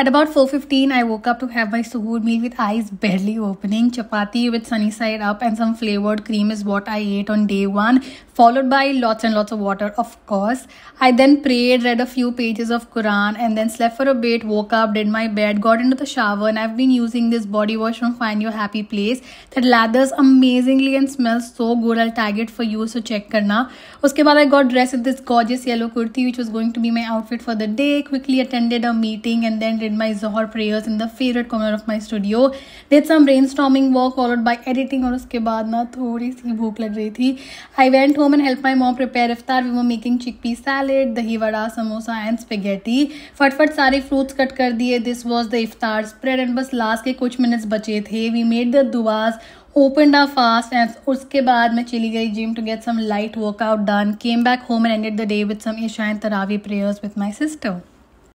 At about 4.15, I woke up to have my suhoor meal with eyes barely opening. Chapati with sunny side up and some flavored cream is what I ate on day one, followed by lots and lots of water, of course. I then prayed, read a few pages of Quran and then slept for a bit, woke up, did my bed, got into the shower and I've been using this body wash from Find Your Happy Place that lathers amazingly and smells so good. I'll tag it for you, so check karna. Uske baad I got dressed in this gorgeous yellow kurti which was going to be my outfit for the day, quickly attended a meeting and then did my Zohar prayers in the favorite corner of my studio. Did some brainstorming work followed by editing और उसके बाद ना थोड़ी सी भूख लग रही थी I went home and help my mom prepare इफ्तार we were making chickpea salad dahi vada samosa and spaghetti फटफट सारे फ्रूट्स कट कर दिए दिस वॉज द इफ्तार स्प्रेड एंड बस लास्ट के कुछ मिनट्स बचे थे वी मेड द दुआस ओपन द फास्ट एंड उसके बाद मैं चली गई gym to get some light workout done came back home and ended the day with some ईशा एंड तरावी प्रेयर्स विद माई सिस्टर